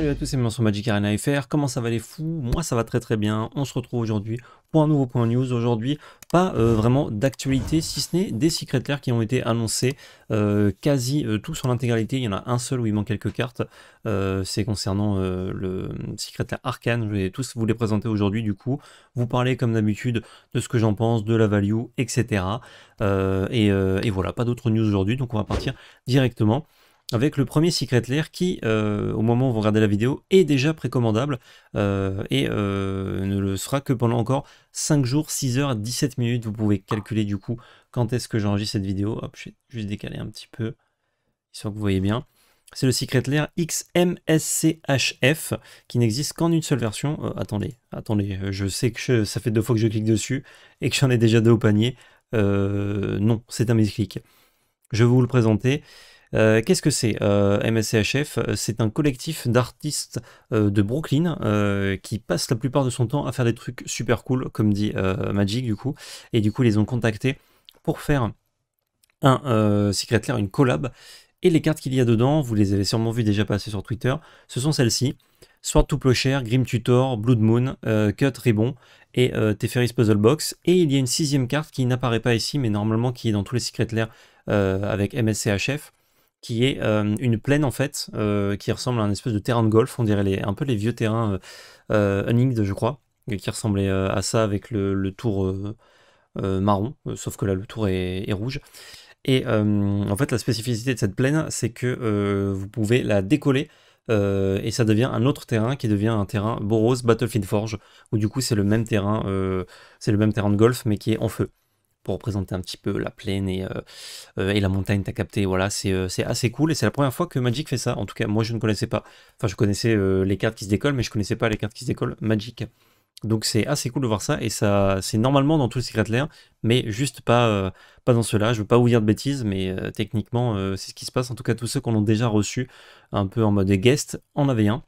Salut à tous, c'est sur Magic Arena FR. Comment ça va les fous Moi ça va très très bien. On se retrouve aujourd'hui pour un nouveau point news. Aujourd'hui, pas euh, vraiment d'actualité, si ce n'est des secrets clairs qui ont été annoncés euh, quasi euh, tout tous en intégralité. Il y en a un seul où il manque quelques cartes. c'est concernant le Secret Lair Arcane. Je vais tous vous les présenter aujourd'hui du coup. Vous parler comme d'habitude de ce que j'en pense, de la value, etc. et, voilà, pas d'autres news aujourd'hui. Donc on va partir directement avec le premier Secret Lair qui, euh, au moment où vous regardez la vidéo, est déjà précommandable euh, et euh, ne le sera que pendant encore 5 jours, 6 heures, 17 minutes. Vous pouvez calculer du coup quand est-ce que j'enregistre cette vidéo. Hop, je vais juste décaler un petit peu, histoire que vous voyez bien. C'est le Secret Lair XMSCHF qui n'existe qu'en une seule version. attendez, attendez, je sais que ça fait deux fois que je clique dessus et que j'en ai déjà deux au panier. non, c'est un misclic. Je vais vous le présenter. Euh, qu'est-ce que c'est euh, MSCHF euh, C'est un collectif d'artistes de Brooklyn qui passe la plupart de son temps à faire des trucs super cool, comme dit Magic du coup. Et du coup, ils les ont contactés pour faire un Secret Lair, une collab. Et les cartes qu'il y a dedans, vous les avez sûrement vues déjà passer sur Twitter, ce sont celles-ci. Sword to Plosher, Grim Tutor, Blood Moon, Cut Ribbon et Teferi's Puzzle Box. Et il y a une sixième carte qui n'apparaît pas ici, mais normalement qui est dans tous les Secret Lair avec MSCHF qui est euh, une plaine en fait, euh, qui ressemble à un espèce de terrain de golf, on dirait un peu les vieux terrains euh, euh je crois, qui ressemblait à ça avec le, tour marron, sauf que là le tour est, rouge. Et en fait, la spécificité de cette plaine, c'est que vous pouvez la décoller et ça devient un autre terrain qui devient un terrain Boros Battlefield Forge où du coup c'est le même terrain c'est le même terrain de golf mais qui est en feu pour représenter un petit peu la plaine et, euh, euh, la montagne, t'as capté, voilà, euh, c'est assez cool, et c'est la première fois que Magic fait ça, en tout cas, moi je ne connaissais pas, enfin je connaissais les cartes qui se décollent, mais je connaissais pas les cartes qui se décollent Magic. Donc c'est assez cool de voir ça, et ça c'est normalement dans tous les secrets de l'air, mais juste pas, pas dans cela, je veux pas vous dire de bêtises, mais techniquement c'est ce qui se passe, en tout cas tous ceux qu'on a déjà reçu, un peu en mode guest, en avaient un.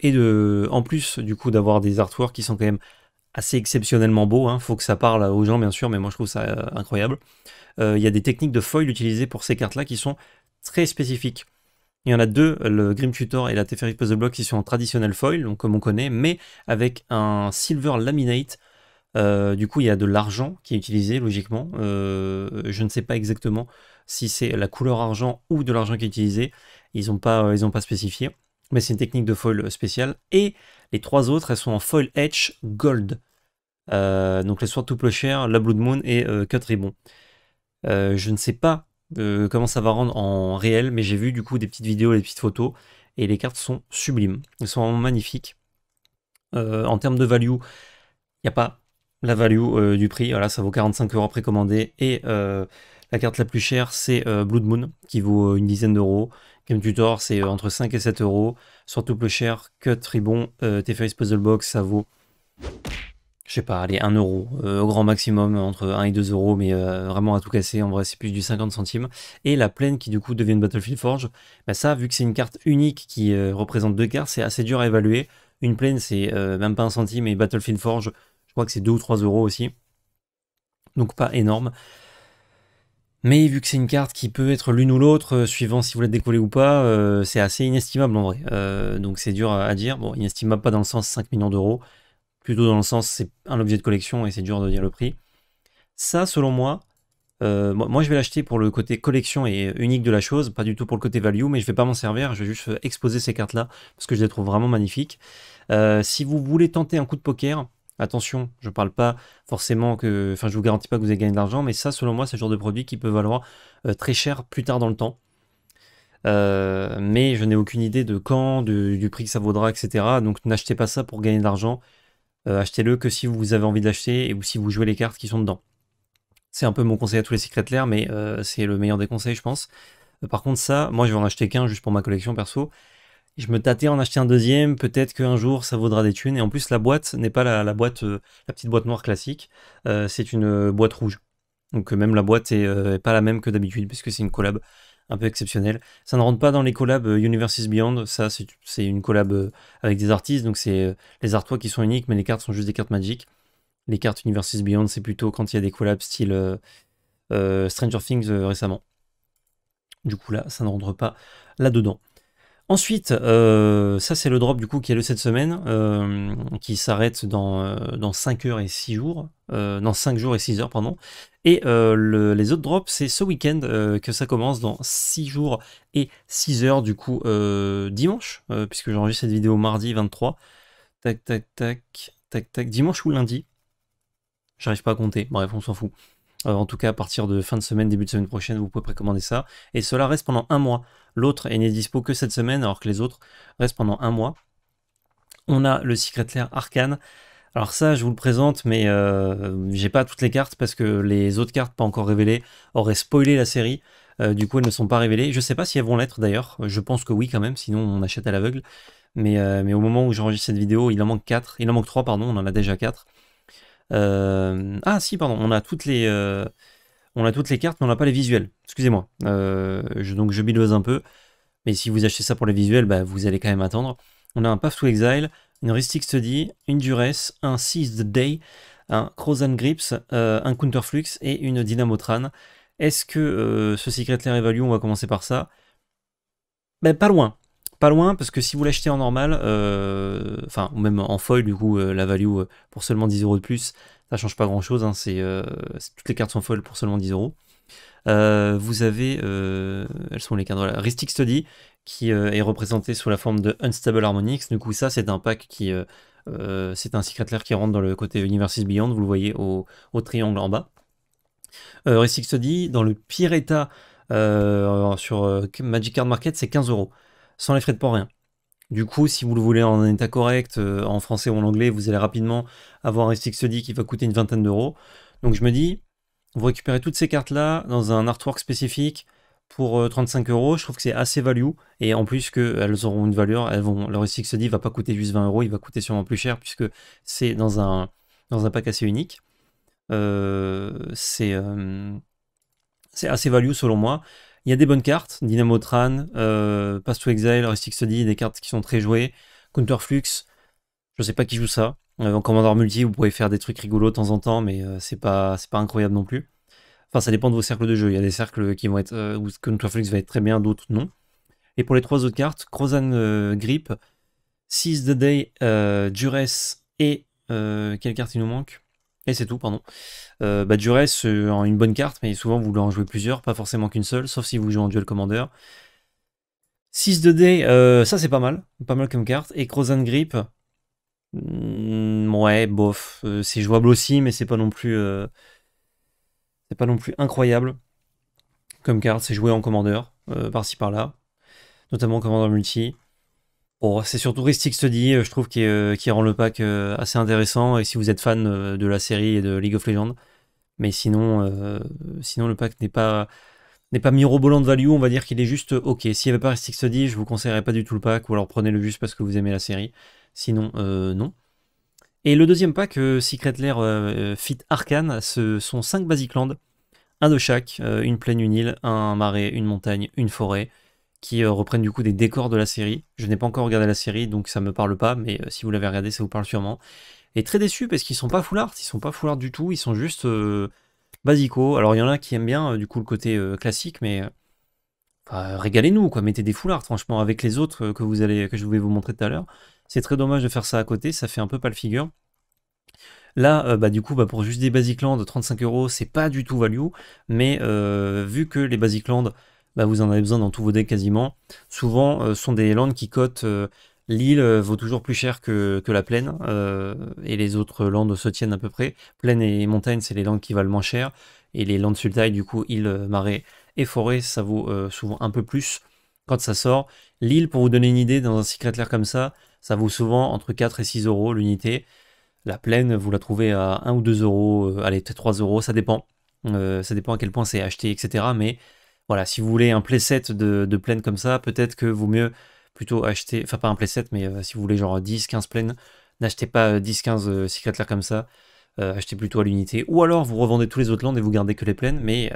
et de, en plus du coup d'avoir des artworks qui sont quand même assez exceptionnellement beau. Hein. Faut que ça parle aux gens, bien sûr, mais moi je trouve ça euh, incroyable. Euh, il y a des techniques de foil utilisées pour ces cartes-là qui sont très spécifiques. Il y en a deux, le Grim Tutor et la Teferi Puzzle Block, qui sont en traditionnel foil, donc comme on connaît, mais avec un silver laminate. Euh, du coup, il y a de l'argent qui est utilisé, logiquement. je ne sais pas exactement si c'est la couleur argent ou de l'argent qui est utilisé. Ils n'ont pas, ils pas spécifié mais c'est une technique de foil spéciale. Et et trois autres, elles sont en foil edge gold. Euh, donc donc la tout plus chères la Blood Moon et euh, Cut Ribbon. Euh, je ne sais pas comment ça va rendre en réel, mais j'ai vu du coup des petites vidéos, des petites photos, et les cartes sont sublimes. Elles sont vraiment magnifiques. en termes de value, il n'y a pas la value du prix. Voilà, ça vaut 45 euros précommandé. Et la carte la plus chère, c'est Blood Moon, qui vaut une dizaine d'euros. Game Tutor, c'est euh, entre 5 et 7 euros. Surtout plus cher que Tribon, euh, Puzzle Box, ça vaut, je sais pas, allez, 1 euro. Euh, au grand maximum, entre 1 et 2 euros, mais euh, vraiment à tout casser. En vrai, c'est plus du 50 centimes. Et la plaine qui, du coup, devient une Battlefield Forge, bah ça, vu que c'est une carte unique qui représente deux cartes, c'est assez dur à évaluer. Une plaine, c'est même pas un centime, et Battlefield Forge, je crois que c'est 2 ou 3 euros aussi. Donc pas énorme. Mais vu que c'est une carte qui peut être l'une ou l'autre, euh, suivant si vous la décollez ou pas, euh, c'est assez inestimable en vrai. Euh, donc c'est dur à, dire. Bon, inestimable pas dans le sens 5 millions d'euros, plutôt dans le sens c'est un objet de collection et c'est dur de dire le prix. Ça, selon moi, moi je vais l'acheter pour le côté collection et unique de la chose, pas du tout pour le côté value, mais je vais pas m'en servir, je vais juste exposer ces cartes-là parce que je les trouve vraiment magnifiques. si vous voulez tenter un coup de poker, Attention, je ne parle pas forcément que. Enfin, je vous garantis pas que vous allez gagner de l'argent, mais ça, selon moi, c'est le genre de produit qui peut valoir euh, très cher plus tard dans le temps. Euh, mais je n'ai aucune idée de quand, du prix que ça vaudra, etc. Donc n'achetez pas ça pour gagner de l'argent. Euh, achetez-le que si vous avez envie l'acheter et ou si vous jouez les cartes qui sont dedans. C'est un peu mon conseil à tous les secrets l'air, mais c'est le meilleur des conseils, je pense. par contre, ça, moi, je vais en acheter qu'un juste pour ma collection perso je me tâtais en acheter un deuxième, peut-être qu'un jour ça vaudra des thunes. Et en plus, la boîte n'est pas la, boîte, euh, la petite boîte noire classique, euh, c'est une euh, boîte rouge. Donc même la boîte est, pas la même que d'habitude, puisque c'est une collab un peu exceptionnelle. Ça ne rentre pas dans les collabs Universes Beyond, ça c'est une collab avec des artistes, donc c'est les artois qui sont uniques, mais les cartes sont juste des cartes magiques. Les cartes Universes Beyond, c'est plutôt quand il y a des collabs style Stranger Things récemment. Du coup là, ça ne rentre pas là-dedans. Ensuite, euh, ça c'est le drop du coup qui est le cette semaine, euh, qui s'arrête dans, 5 euh, heures et 6 jours, dans 5 jours et 6 heures, pardon. Et les autres drops, c'est ce week-end que ça commence dans 6 jours et 6 heures du coup dimanche, puisque j'enregistre cette vidéo mardi 23. Tac, tac, tac, tac, tac, dimanche ou lundi. J'arrive pas à compter, bref, on s'en fout. Euh, en tout cas, à partir de fin de semaine, début de semaine prochaine, vous pouvez précommander ça. Et cela reste pendant un mois. L'autre n'est dispo que cette semaine, alors que les autres restent pendant un mois. On a le Secret Lair Arcane. Alors ça, je vous le présente, mais euh, j'ai pas toutes les cartes parce que les autres cartes pas encore révélées auraient spoilé la série. Euh, du coup, elles ne sont pas révélées. Je sais pas si elles vont l'être d'ailleurs. Je pense que oui quand même, sinon on achète à l'aveugle. Mais, mais au moment où j'enregistre cette vidéo, il en manque 4. Il en manque 3, pardon, on en a déjà 4. Euh, ah si, pardon, on a toutes les, euh, on a toutes les cartes, mais on n'a pas les visuels. Excusez-moi. Euh, donc je bidose un peu. Mais si vous achetez ça pour les visuels, bah, vous allez quand même attendre. On a un Path to Exile, une Ristic Study, une Duress, un Seize the Day, un and Grips, un Counterflux et une Dynamotran. Est-ce que ce Secret Lair évalue on va commencer par ça ben, Pas loin loin parce que si vous l'achetez en normal, euh, enfin ou même en foil du coup, euh, la value euh, pour seulement 10 euros de plus, ça change pas grand chose. Hein, c'est toutes les cartes sont foil pour seulement 10 euros. Vous avez, elles sont les cartes. Ristic Study qui est représenté sous la forme de Unstable Harmonics. Du coup, ça c'est un pack qui c'est un secret lair qui rentre dans le côté Universes Beyond, vous le voyez au, triangle en bas. Euh, Study dans le pire état sur Magic Card Market, c'est 15 euros sans les frais de port, rien. Du coup, si vous le voulez en état correct, euh, en français ou en anglais, vous allez rapidement avoir un Stick Study qui va coûter une vingtaine d'euros. Donc je me dis, vous récupérez toutes ces cartes-là dans un artwork spécifique pour 35 euh, euros. Je trouve que c'est assez value. Et en plus qu'elles auront une valeur, elles vont, le Stick Study ne va pas coûter juste 20 euros, il va coûter sûrement plus cher puisque c'est dans un, dans un pack assez unique. Euh, c'est assez value selon moi. Il y a des bonnes cartes, Dynamo Tran, euh, Pass to Exile, Rustic Study, des cartes qui sont très jouées. Counterflux, je ne sais pas qui joue ça. Euh, en Commander multi, vous pouvez faire des trucs rigolos de temps en temps, mais euh, c'est pas, pas incroyable non plus. Enfin, ça dépend de vos cercles de jeu. Il y a des cercles qui vont être, où Counterflux va être très bien, d'autres non. Et pour les trois autres cartes, Crozan Grip, Seize the Day, Duress et. quelle carte il nous manque et c'est tout, pardon. Euh, bah, du reste, euh, une bonne carte, mais souvent vous voulez en jouer plusieurs, pas forcément qu'une seule, sauf si vous jouez en duel commander. 6 de dés, euh, ça c'est pas mal, pas mal comme carte. Et Crozen Grip, mm, ouais, bof, c'est jouable aussi, mais c'est pas non plus, c'est pas non plus incroyable comme carte. C'est joué en commander, par-ci par-là, notamment en commander multi c'est surtout Ristix Study, euh, je trouve, euh, qui, rend le pack euh, assez intéressant. Et si vous êtes fan de la série et de League of Legends, mais sinon, sinon le pack n'est pas n'est pas mirobolant de value, on va dire qu'il est juste ok. S'il n'y avait pas Ristix Study, je vous conseillerais pas du tout le pack, ou alors prenez-le juste parce que vous aimez la série. Sinon, non. Et le deuxième pack, Secret Lair Fit Arcane, ce sont 5 Lands. un de chaque, une plaine, une île, un marais, une montagne, une forêt qui euh, reprennent du coup des décors de la série. Je n'ai pas encore regardé la série, donc ça me parle pas, mais euh, si vous l'avez regardé, ça vous parle sûrement. Et très déçu parce qu'ils sont pas foulards, ils sont pas foulards du tout, ils sont juste basico, euh, basicaux. Alors il y en a qui aiment bien du coup le côté classique, mais régalez-nous quoi, mettez des foulards. franchement avec les autres que vous allez que je vais vous montrer tout à l'heure. C'est très dommage de faire ça à côté, ça fait un peu pas le figure. Là, bah, du coup, bah, pour juste des Basicland, 35 euros, c'est pas du tout value, mais vu que les Basicland bah, vous en avez besoin dans tous vos decks quasiment. Souvent, euh, ce sont des landes qui cotent. Euh, l'île euh, vaut toujours plus cher que, la plaine, et les autres landes se tiennent à peu près. Plaine et montagne, c'est les landes qui valent moins cher, et les landes sultai, du coup, île, marais et forêt, ça vaut souvent un peu plus quand ça sort. L'île, pour vous donner une idée, dans un Secret clair comme ça, ça vaut souvent entre 4 et 6 euros l'unité. La plaine, vous la trouvez à 1 ou 2 euros, allez, peut 3 euros, ça dépend. ça dépend à quel point c'est acheté, etc. Mais voilà, si vous voulez un playset de, de plaines comme ça, peut-être que vaut mieux plutôt acheter, enfin pas un playset, mais euh, si vous voulez genre 10-15 plaines, n'achetez pas 10-15 euh, euh, Secret comme ça, achetez plutôt à l'unité. Ou alors vous revendez tous les autres landes et vous gardez que les plaines, mais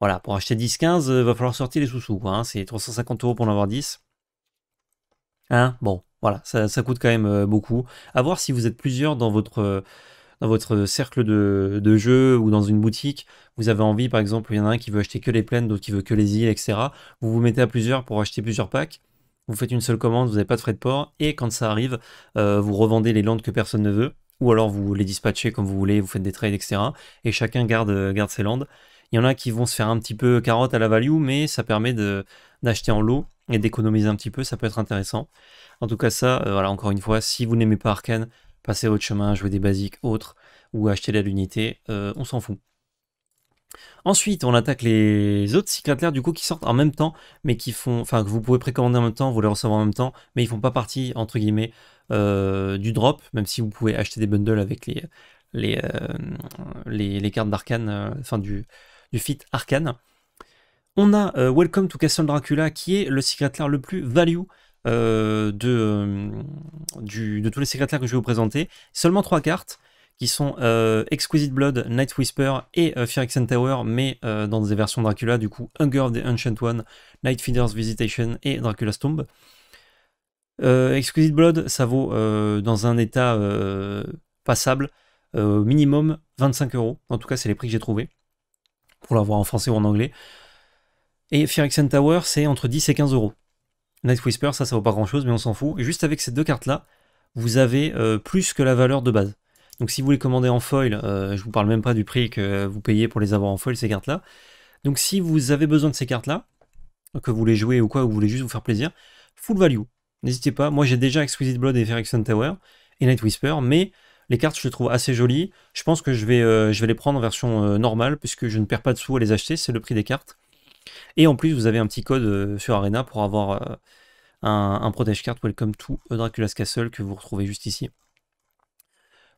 voilà, pour acheter 10-15, va falloir sortir les sous-sous, hein. c'est 350 euros pour en avoir 10. Hein, bon, voilà, ça, ça, coûte quand même beaucoup. À voir si vous êtes plusieurs dans votre dans votre cercle de, jeu ou dans une boutique, vous avez envie, par exemple, il y en a un qui veut acheter que les plaines, d'autres qui veut que les îles, etc. Vous vous mettez à plusieurs pour acheter plusieurs packs. Vous faites une seule commande, vous n'avez pas de frais de port, et quand ça arrive, euh, vous revendez les landes que personne ne veut, ou alors vous les dispatchez comme vous voulez, vous faites des trades, etc. Et chacun garde, garde ses landes. Il y en a qui vont se faire un petit peu carotte à la value, mais ça permet d'acheter en lot et d'économiser un petit peu, ça peut être intéressant. En tout cas, ça, euh, voilà, encore une fois, si vous n'aimez pas Arkane, passer autre chemin, jouer des basiques autres, ou acheter la l'unité, euh, on s'en fout. Ensuite, on attaque les autres cyclatères du coup qui sortent en même temps, mais qui font, enfin que vous pouvez précommander en même temps, vous les recevez en même temps, mais ils font pas partie entre guillemets euh, du drop, même si vous pouvez acheter des bundles avec les les, euh, les, cartes d'arcane, enfin du du fit arcane. On a Welcome to Castle Dracula qui est le cyclatère le plus value euh, euh, de, tous les secrétaires que je vais vous présenter. Seulement trois cartes qui sont euh, Exquisite Blood, Night Whisper et euh, Tower, mais dans des versions Dracula, du coup Hunger of the Ancient One, Night Feeder's Visitation et Dracula's Tomb. Exquisite Blood, ça vaut dans un état passable, minimum 25 euros. En tout cas, c'est les prix que j'ai trouvé pour l'avoir en français ou en anglais. Et Phyrexian Tower, c'est entre 10 et 15 euros. Night Whisper, ça, ça vaut pas grand chose, mais on s'en fout. juste avec ces deux cartes-là, vous avez euh, plus que la valeur de base. Donc si vous les commandez en foil, euh, je vous parle même pas du prix que vous payez pour les avoir en foil, ces cartes-là. Donc si vous avez besoin de ces cartes-là, que vous voulez jouer ou quoi, ou vous voulez juste vous faire plaisir, full value. N'hésitez pas, moi j'ai déjà Exquisite Blood et fire Tower et Night Whisper, mais les cartes je les trouve assez jolies. Je pense que je vais, euh, je vais les prendre en version normale, puisque je ne perds pas de sous à les acheter, c'est le prix des cartes. Et en plus, vous avez un petit code euh, sur Arena pour avoir euh, un, un protège carte Welcome to Dracula's Castle que vous retrouvez juste ici.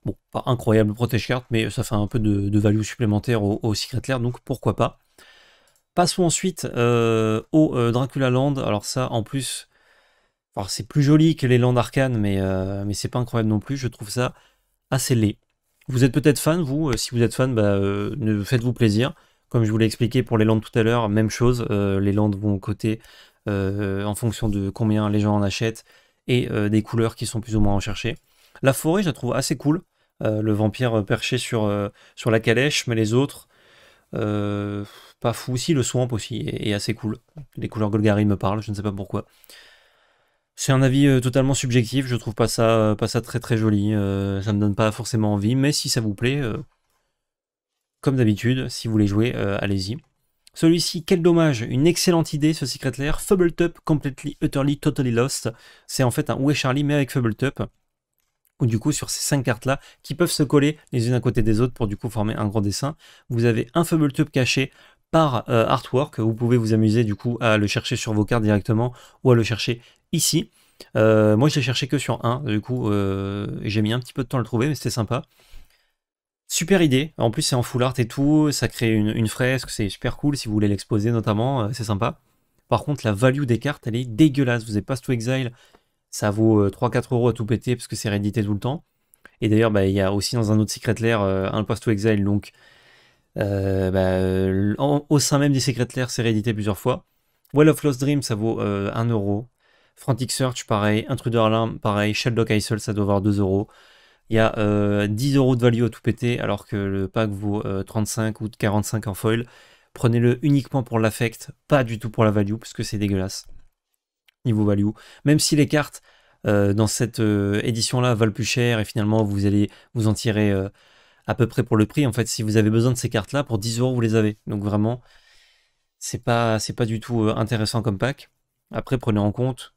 Bon, pas incroyable protège carte mais ça fait un peu de, value supplémentaire au, Secret Lair, donc pourquoi pas. Passons ensuite euh, au Dracula Land. Alors ça, en plus, c'est plus joli que les Lands Arcanes, mais, mais c'est pas incroyable non plus. Je trouve ça assez laid. Vous êtes peut-être fan, vous. Si vous êtes fan, bah, faites-vous plaisir. Comme je vous l'ai expliqué pour les Landes tout à l'heure, même chose, euh, les Landes vont coter euh, en fonction de combien les gens en achètent et euh, des couleurs qui sont plus ou moins recherchées. La forêt, je la trouve assez cool. le vampire perché sur, sur la calèche, mais les autres, pas fou. aussi le swamp aussi est, assez cool. Les couleurs Golgari me parlent, je ne sais pas pourquoi. C'est un avis totalement subjectif, je trouve pas ça, pas ça très très joli, Ça ça me donne pas forcément envie, mais si ça vous plaît, comme d'habitude, si vous voulez jouer, euh, allez-y. Celui-ci, quel dommage, une excellente idée ce Secret Lair, top Completely, Utterly, Totally Lost. C'est en fait un Où Charlie mais avec top Ou du coup, sur ces cinq cartes-là, qui peuvent se coller les unes à côté des autres pour du coup former un grand dessin, vous avez un top caché par euh, artwork. Vous pouvez vous amuser du coup à le chercher sur vos cartes directement ou à le chercher ici. Euh, moi, je l'ai cherché que sur un, du coup, j'ai mis un petit peu de temps à le trouver, mais c'était sympa. Super idée. En plus, c'est en full art et tout. Ça crée une, fresque. C'est super cool si vous voulez l'exposer, notamment. Euh, c'est sympa. Par contre, la value des cartes, elle est dégueulasse. Vous avez Pass to Exile. Ça vaut 3-4 euh, euros à tout péter parce que c'est réédité tout le temps. Et d'ailleurs, bah, il y a aussi dans un autre Secret Lair euh, un Pass to Exile. Donc, bah, au sein même des Secret Lair, c'est réédité plusieurs fois. Well of Lost Dream, ça vaut 1€, 1 euro. Frantic Search, pareil. Intruder Alarm, pareil. Sheldock Isle, ça doit avoir 2 euros. Il y a 10 euh, euros de value à tout péter, alors que le pack vaut 35 euh, ou 45 en foil. Prenez-le uniquement pour l'affect, pas du tout pour la value, puisque c'est dégueulasse. Niveau value. Même si les cartes euh, dans cette édition-là valent plus cher et finalement vous allez vous en tirer à peu près pour le prix. En fait, si vous avez besoin de ces cartes-là, pour 10 euros vous les avez. Donc vraiment, c'est pas, c'est pas du tout intéressant comme pack. Après, prenez en compte,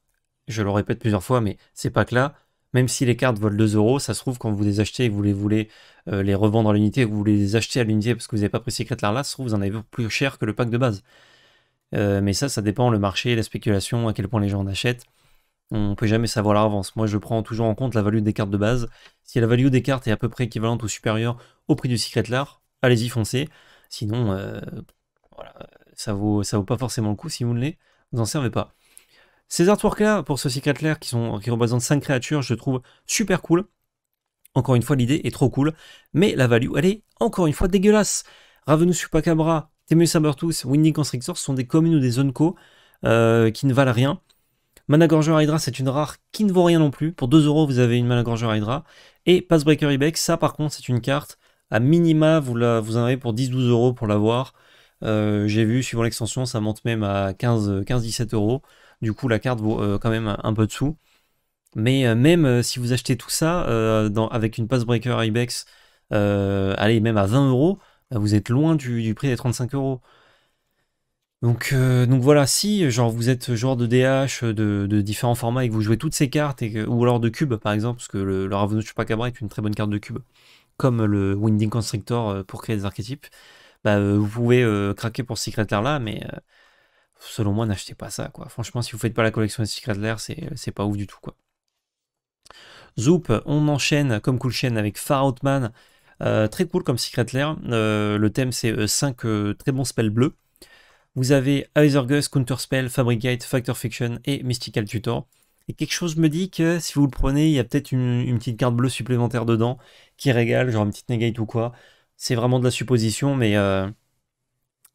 je le répète plusieurs fois, mais ces packs-là, même si les cartes volent 2 euros, ça se trouve quand vous les achetez et que vous les voulez euh, les revendre à l'unité, vous voulez les acheter à l'unité parce que vous n'avez pas pris Secret là, ça se trouve vous en avez plus cher que le pack de base. Euh, mais ça, ça dépend le marché, la spéculation, à quel point les gens en achètent. On ne peut jamais savoir l'avance. Moi, je prends toujours en compte la value des cartes de base. Si la value des cartes est à peu près équivalente ou supérieure au prix du Secret Lar, allez-y, foncez. Sinon, euh, ça vaut, ça vaut pas forcément le coup si vous ne les vous en servez pas. Ces artworks-là, pour ce Secret qui, sont, qui représentent 5 créatures, je trouve super cool. Encore une fois, l'idée est trop cool, mais la value, elle est encore une fois dégueulasse. Ravenous Supacabra, Temus Sabertooth, Windy Constrictor ce sont des communes ou des zones co euh, qui ne valent rien. Mana Gorgeur Hydra, c'est une rare qui ne vaut rien non plus. Pour 2 euros, vous avez une Mana Gorgeur Hydra. Et Passbreaker Ibex, ça par contre, c'est une carte. À minima, vous, la, vous en avez pour 10-12 euros pour l'avoir. Euh, j'ai vu, suivant l'extension, ça monte même à 15-17 euros. Du coup, la carte vaut euh, quand même un peu de sous. Mais euh, même euh, si vous achetez tout ça avec une Passbreaker Ibex, allez, même à 20 euros, bah, vous êtes loin du, prix des 35 euros. Donc, donc voilà, si genre vous êtes joueur de DH de, différents formats et que vous jouez toutes ces cartes, ou alors de cube par exemple, parce que le, le Ravenous est une très bonne carte de cube, comme le Winding Constrictor pour créer des archétypes, bah, vous pouvez craquer pour ces Lair là, mais selon moi, n'achetez pas ça. Quoi. Franchement, si vous faites pas la collection de Secret l'air, c'est euh, pas ouf du tout. Quoi. Zoop, on enchaîne comme cool chaîne avec Far Outman. Euh, très cool comme Secret Lair. Euh, le thème, c'est 5 très bons spells bleus. Vous avez counter spell Fabricate, Factor Fiction et Mystical Tutor. Et quelque chose me dit que si vous le prenez, il y a peut-être une, une, petite carte bleue supplémentaire dedans qui régale, genre une petite negate ou quoi. C'est vraiment de la supposition, mais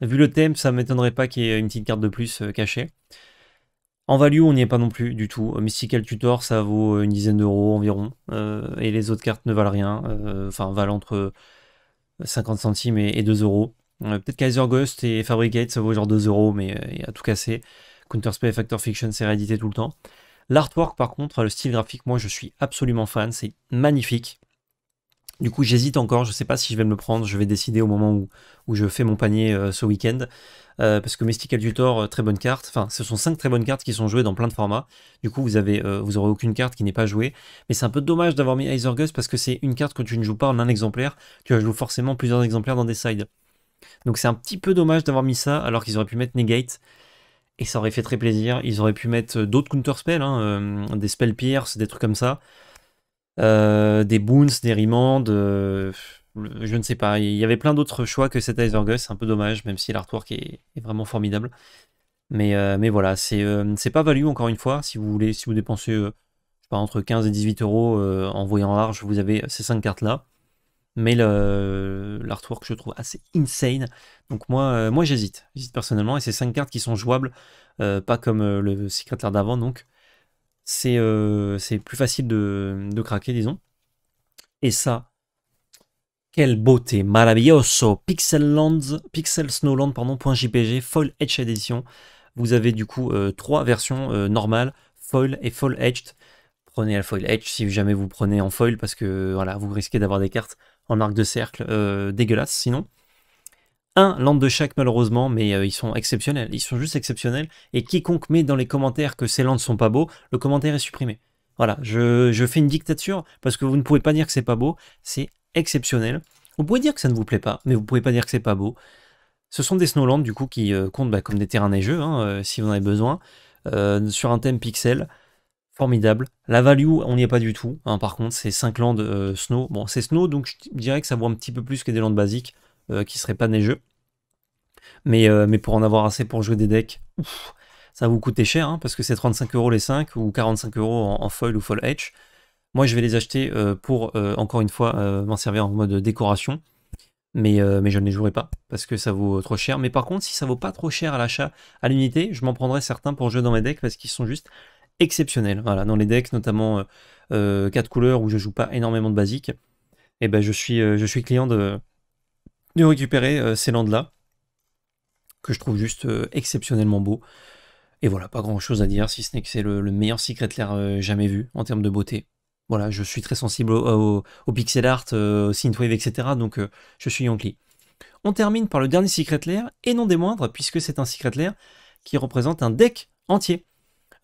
Vu le thème, ça m'étonnerait pas qu'il y ait une petite carte de plus euh, cachée. En value, on n'y est pas non plus du tout. Euh, Mystical Tutor, ça vaut euh, une dizaine d'euros environ. et les autres cartes ne valent rien. enfin, valent entre 50 centimes et, 2 euros. Peut-être Kaiser Ghost et Fabricate, ça vaut genre 2 euros, mais a tout casser. et Factor Fiction, c'est réédité tout le temps. L'artwork, par contre, le style graphique, moi je suis absolument fan. C'est magnifique. Du coup, j'hésite encore, je ne sais pas si je vais me le prendre, je vais décider au moment où, je fais mon panier euh, ce week-end. Euh, parce que Mystical Tutor, euh, très bonne carte. Enfin, ce sont cinq très bonnes cartes qui sont jouées dans plein de formats. Du coup, vous avez, vous aurez aucune carte qui n'est pas jouée. Mais c'est un peu dommage d'avoir mis Gus parce que c'est une carte que tu ne joues pas en un exemplaire. Tu vas jouer forcément plusieurs exemplaires dans des sides. Donc c'est un petit peu dommage d'avoir mis ça alors qu'ils auraient pu mettre Negate. Et ça aurait fait très plaisir. Ils auraient pu mettre d'autres counterspells, hein, des spells pierce, des trucs comme ça. Euh, des boons, des remands, euh, je ne sais pas. Il y avait plein d'autres choix que cet Gus, c'est un peu dommage, même si l'artwork est, vraiment formidable. Mais, euh, mais voilà, c'est pas value encore une fois. Si vous voulez, si vous dépensez je entre 15 et 18 euros en voyant large, vous avez ces 5 cartes là. Mais l'artwork, je trouve assez insane. Donc moi, moi j'hésite. J'hésite personnellement. Et ces 5 cartes qui sont jouables, pas comme le Secret d'avant donc. Euh, c'est plus facile de, craquer, disons. Et ça, quelle beauté, maravilloso, Pixellands Pixel Snowland, pardon, .jpg, Foil Edge Edition. Vous avez du coup euh, trois versions, euh, normales, foil et foil edged. Prenez la foil edge si jamais vous prenez en foil parce que voilà, vous risquez d'avoir des cartes en arc de cercle dégueulasse sinon un land de chaque malheureusement, mais euh, ils sont exceptionnels. Ils sont juste exceptionnels. Et quiconque met dans les commentaires que ces lands sont pas beaux, le commentaire est supprimé. Voilà, je, fais une dictature parce que vous ne pouvez pas dire que c'est pas beau. C'est exceptionnel. Vous pouvez dire que ça ne vous plaît pas, mais vous pouvez pas dire que c'est pas beau. Ce sont des snowlands du coup qui euh, comptent bah, comme des terrains neigeux hein, euh, si vous en avez besoin sur un thème pixel formidable. La value, on n'y est pas du tout. Hein, par contre, c'est 5 landes snow. Bon, c'est snow, donc je dirais que ça vaut un petit peu plus que des landes basiques qui seraient pas neigeux. Mais, euh, mais pour en avoir assez pour jouer des decks, ça va vous coûter cher, hein, parce que c'est 35 euros les 5 ou 45 euros en, foil ou full edge. Moi, je vais les acheter euh, pour, euh, encore une fois, m'en servir en mode décoration. Mais, mais je ne les jouerai pas, parce que ça vaut trop cher. Mais par contre, si ça vaut pas trop cher à l'achat, à l'unité, je m'en prendrai certains pour jouer dans mes decks, parce qu'ils sont juste exceptionnels. Voilà, dans les decks, notamment 4 couleurs, où je joue pas énormément de basiques, et eh ben, je, suis, je suis client de, de récupérer ces landes-là que je trouve juste euh, exceptionnellement beau. Et voilà, pas grand chose à dire, si ce n'est que c'est le, meilleur Secret Lair euh, jamais vu en termes de beauté. Voilà, je suis très sensible au, pixel art, euh, au synthwave, etc. Donc je suis Yankee. On termine par le dernier Secret Lair, et non des moindres, puisque c'est un Secret Lair qui représente un deck entier.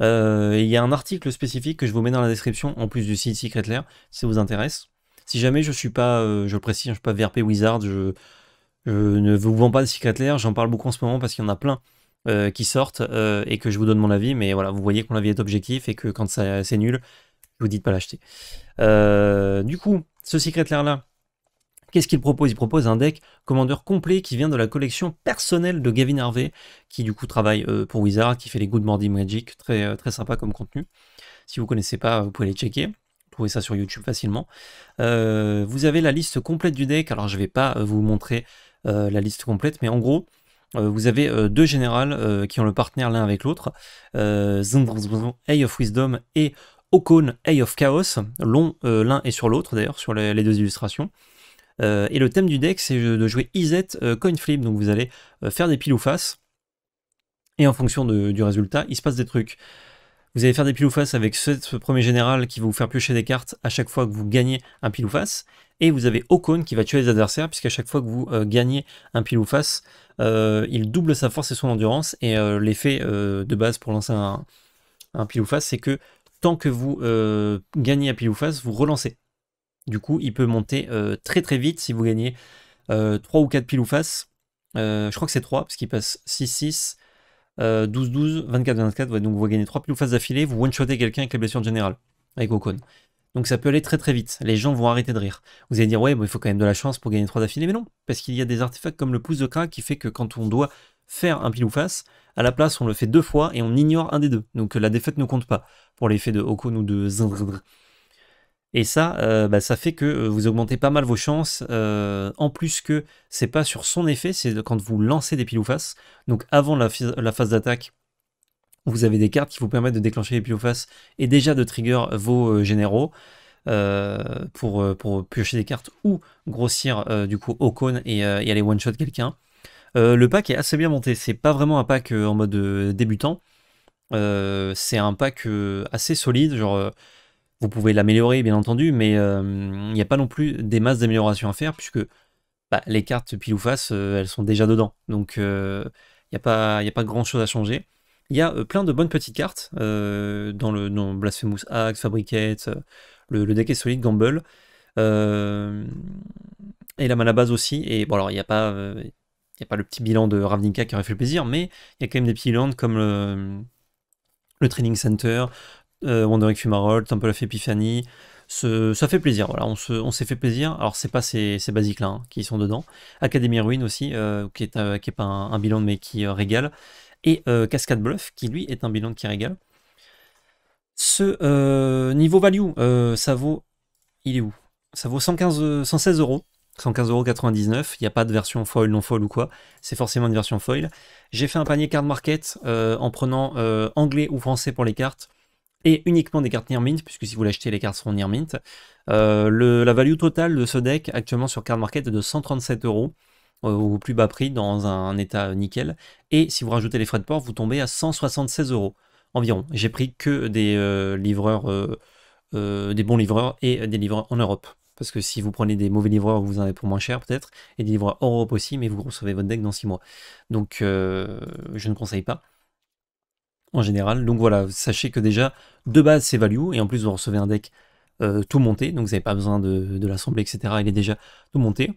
Il y a un article spécifique que je vous mets dans la description, en plus du site Secret Lair, si ça vous intéresse. Si jamais je suis pas, je le précise, hein, je ne suis pas VRP Wizard, je, je euh, ne vous vends pas de Secret Lair, j'en parle beaucoup en ce moment parce qu'il y en a plein euh, qui sortent euh, et que je vous donne mon avis, mais voilà, vous voyez que mon avis est objectif et que quand c'est nul, je vous dis de pas l'acheter. du coup, ce Secret Lair là, Qu'est-ce qu'il propose Il propose un deck commandeur complet qui vient de la collection personnelle de Gavin Harvey, qui du coup travaille pour Wizard, qui fait les Good Mordi Magic, très, très sympa comme contenu. Si vous ne connaissez pas, vous pouvez les checker. trouver trouvez ça sur YouTube facilement. vous avez la liste complète du deck, alors je ne vais pas vous montrer euh, la liste complète, mais en gros, euh, vous avez euh, deux générales qui ont le partenaire l'un avec l'autre, Eye of Wisdom et Ocon Eye of Chaos, l'un et sur l'autre d'ailleurs, sur les, deux illustrations. et le thème du deck, c'est de jouer Izet Coin Flip, donc vous allez faire des piles ou face, et en fonction du résultat, il se passe des trucs. Vous allez faire des piles ou face avec ce, ce premier général qui va vous faire piocher des cartes à chaque fois que vous gagnez un pile ou face. Et vous avez Ocon qui va tuer les adversaires, puisqu'à chaque fois que vous euh, gagnez un pile ou face, euh, il double sa force et son endurance. Et euh, l'effet de base pour lancer un, un pile ou face, c'est que tant que vous gagnez un pile ou face, vous relancez. Du coup, il peut monter très très vite si vous gagnez 3 ou 4 pile ou face. je crois que c'est 3, parce qu'il passe 6-6. 12-12, 24-24, donc vous gagnez 3 pile ou face d'affilée, vous one-shotez quelqu'un avec la blessure générale, avec Ocon. Donc ça peut aller très très vite. Les gens vont arrêter de rire. Vous allez dire, ouais, bon, il faut quand même de la chance pour gagner 3 d'affilée. Mais non, parce qu'il y a des artefacts comme le pouce de crack qui fait que quand on doit faire un pile ou face, à la place, on le fait deux fois et on ignore un des deux. Donc euh, la défaite ne compte pas pour l'effet de Okon ou de Zindr. Et ça, euh, bah, ça fait que euh, vous augmentez pas mal vos chances. en plus que c'est pas sur son effet, c'est quand vous lancez des piles ou face. Donc avant la, la phase d'attaque, vous avez des cartes qui vous permettent de déclencher les piloufaces et déjà de trigger vos euh, généraux euh, pour, euh, pour, piocher des cartes ou grossir du coup au cône et, aller one-shot quelqu'un. le pack est assez bien monté, c'est pas vraiment un pack en mode débutant, c'est un pack assez solide, genre vous pouvez l'améliorer bien entendu, mais il n'y a pas non plus des masses d'améliorations à faire puisque bah, les cartes pile ou face elles sont déjà dedans, donc il n'y a, a pas grand chose à changer. Il y a euh, plein de bonnes petites cartes euh, dans le dans Blasphemous Axe, Fabricate, euh, le, deck est solide, Gamble. et la malabase base aussi. Et bon, alors il n'y a pas. il y a pas le petit bilan de Ravnica qui aurait fait plaisir, mais il y a quand même des petits lands comme le, le Training Center, Wandering Fumarole, Temple of Epiphany, ça fait plaisir, voilà, on, s'est fait plaisir. Alors c'est pas ces, ces basiques là hein, qui sont dedans. academy Ruin aussi, qui, est, qui est pas un, bilan mais qui régale et euh, Cascade Bluff, qui lui est un bilan qui régale. Ce euh, niveau value, euh, ça vaut. Il est où Ça vaut 115, 116 euros. 115,99€, il n'y a pas de version foil, non foil ou quoi, c'est forcément une version foil. J'ai fait un panier card market en prenant anglais ou français pour les cartes et uniquement des cartes near mint, puisque si vous l'achetez, les cartes seront near mint. la value totale de ce deck actuellement sur card market est de 137 euros au plus bas prix dans un état nickel. Et si vous rajoutez les frais de port, vous tombez à 176 euros environ. J'ai pris que des euh, livreurs, euh, euh, des bons livreurs et des livreurs en Europe. Parce que si vous prenez des mauvais livreurs, vous en avez pour moins cher peut-être, et des livreurs hors Europe aussi, mais vous recevez votre deck dans 6 mois. Donc je ne conseille pas en général. Donc voilà, sachez que déjà, de base c'est value, et en plus vous recevez un deck tout monté, donc vous n'avez pas besoin de, de l'assembler, etc. Il est déjà tout monté.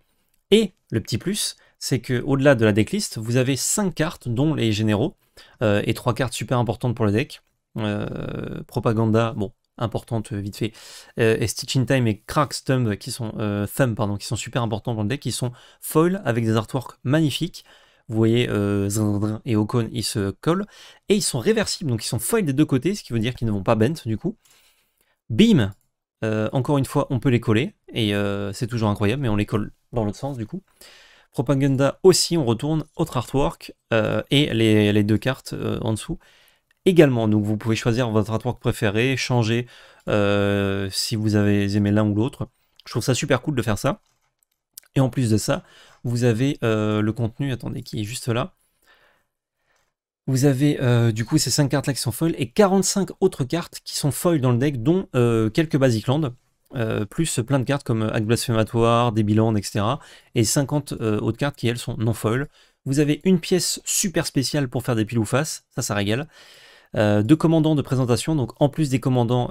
Et le petit plus, c'est que au-delà de la decklist, vous avez 5 cartes, dont les généraux, euh, et 3 cartes super importantes pour le deck. Euh, propaganda, bon, importante euh, vite fait, et Stitching Time et Crack qui sont, Thumb, pardon, qui sont super importants dans le deck, qui sont foil avec des artworks magnifiques. Vous voyez, Zindrin et Ocon, ils se collent. Et ils sont réversibles, donc ils sont foil des deux côtés, ce qui veut dire qu'ils ne vont pas bent du coup. Bim encore une fois, on peut les coller, et c'est toujours incroyable, mais on les colle dans l'autre sens du coup. Propaganda aussi, on retourne, autre artwork, euh, et les, deux cartes euh, en dessous également. Donc vous pouvez choisir votre artwork préféré, changer euh, si vous avez aimé l'un ou l'autre. Je trouve ça super cool de faire ça. Et en plus de ça, vous avez le contenu, attendez, qui est juste là. Vous avez du coup ces 5 cartes là qui sont foils, et 45 autres cartes qui sont foils dans le deck, dont quelques quelques lands. Euh, plus plein de cartes comme euh, Acte Blasphématoire, Débiland, etc. Et 50 euh, autres cartes qui, elles, sont non folles. Vous avez une pièce super spéciale pour faire des piles ou face, ça, ça régale. deux commandants de présentation, donc en plus des commandants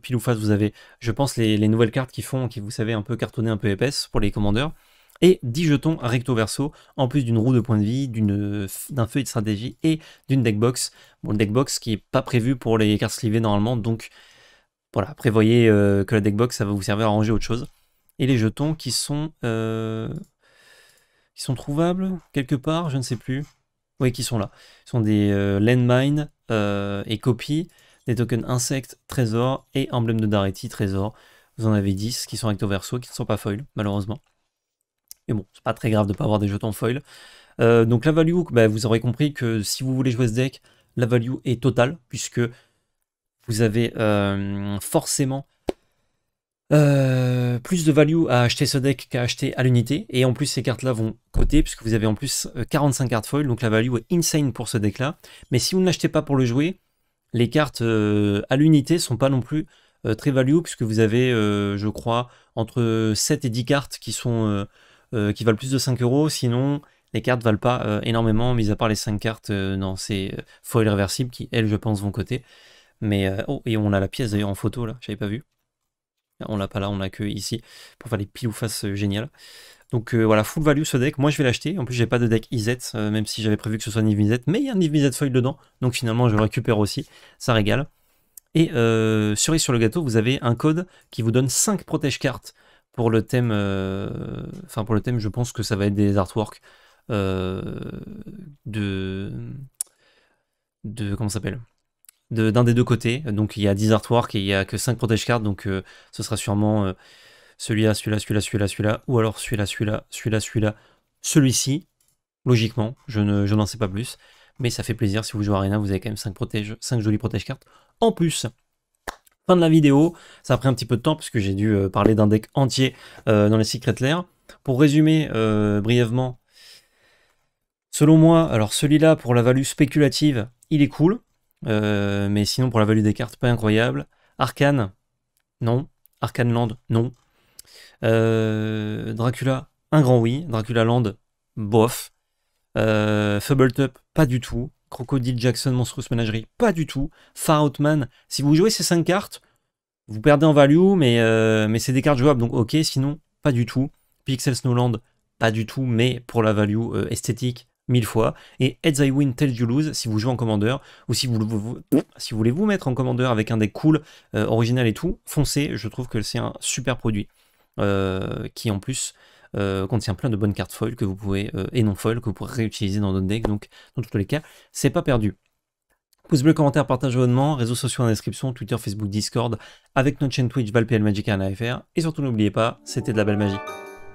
pile ou face, vous avez, je pense, les, nouvelles cartes qui font, qui vous savez, un peu cartonnées, un peu épaisse pour les commandeurs. Et 10 jetons recto verso, en plus d'une roue de points de vie, d'un feuille de stratégie et d'une box. Bon, deck box qui est pas prévu pour les cartes slivées normalement, donc voilà, prévoyez euh, que la deckbox, ça va vous servir à ranger autre chose. Et les jetons qui sont, euh, qui sont trouvables quelque part, je ne sais plus. Oui, qui sont là. Ce sont des euh, landmine et copies, des tokens insectes, trésors et emblème de Dareti trésor. Vous en avez 10 qui sont recto verso, qui ne sont pas foil, malheureusement. Mais bon, c'est pas très grave de ne pas avoir des jetons foil. donc la value, bah, vous aurez compris que si vous voulez jouer ce deck, la value est totale, puisque vous avez euh, forcément euh, plus de value à acheter ce deck qu'à acheter à l'unité. Et en plus, ces cartes-là vont coter, puisque vous avez en plus 45 euh, cartes foil, donc la value est insane pour ce deck-là. Mais si vous n'achetez pas pour le jouer, les cartes à l'unité sont pas non plus très value, puisque vous avez, je crois, entre 7 et 10 cartes qui, sont, qui valent plus de 5 euros. Sinon, les cartes valent pas énormément, mis à part les 5 cartes dans ces foil réversibles qui, elles, je pense, vont coter. Mais euh, oh, et on a la pièce d'ailleurs en photo là, j'avais pas vu. On l'a pas là, on a que ici pour faire les piles ou face génial euh, géniales. Donc euh, voilà, full value ce deck. Moi je vais l'acheter. En plus j'ai pas de deck Izet, même si j'avais prévu que ce soit un Izet, mais il y a un Izet feuille dedans. Donc finalement je le récupère aussi. Ça régale. Et cerise sur le gâteau, vous avez un code qui vous donne 5 protège cartes pour le thème. Enfin pour le thème, je pense que ça va être des artworks de de comment s'appelle d'un des deux côtés. Donc il y a 10 artworks et il n'y a que 5 protège cartes, donc euh, ce sera sûrement euh, celui-là, celui-là, celui-là, celui-là, ou alors celui-là, celui-là, celui-là, celui-là, celui-ci. Logiquement, je n'en ne, sais pas plus. Mais ça fait plaisir, si vous jouez à Arena, vous avez quand même 5, protège, 5 jolies protège cartes. En plus, fin de la vidéo, ça a pris un petit peu de temps puisque j'ai dû euh, parler d'un deck entier dans les Secret Lair. Pour résumer brièvement, selon moi, alors celui-là pour la value spéculative, il est cool euh, mais sinon, pour la value des cartes, pas incroyable. Arcane, non. Arcane Land, non. Euh, Dracula, un grand oui. Dracula Land, bof. Euh, Top, pas du tout. Crocodile Jackson, Monstrous Menagerie, pas du tout. Far Outman, si vous jouez ces 5 cartes, vous perdez en value, mais, euh, mais c'est des cartes jouables, donc ok, sinon, pas du tout. Pixel Snowland, pas du tout, mais pour la value esthétique, mille fois. Et Heads I Win, tell You Lose si vous jouez en commandeur ou si vous, si vous voulez vous mettre en commandeur avec un deck cool, euh, original et tout, foncez. Je trouve que c'est un super produit euh, qui en plus euh, contient plein de bonnes cartes foil que vous pouvez et non foil que vous pourrez réutiliser dans d'autres decks. Donc dans tous les cas, c'est pas perdu. Pouce bleu, commentaire, partage, abonnement, réseaux sociaux en description, Twitter, Facebook, Discord, avec notre chaîne Twitch, ValPL, Magic, FR. Et surtout, n'oubliez pas, c'était de la belle magie.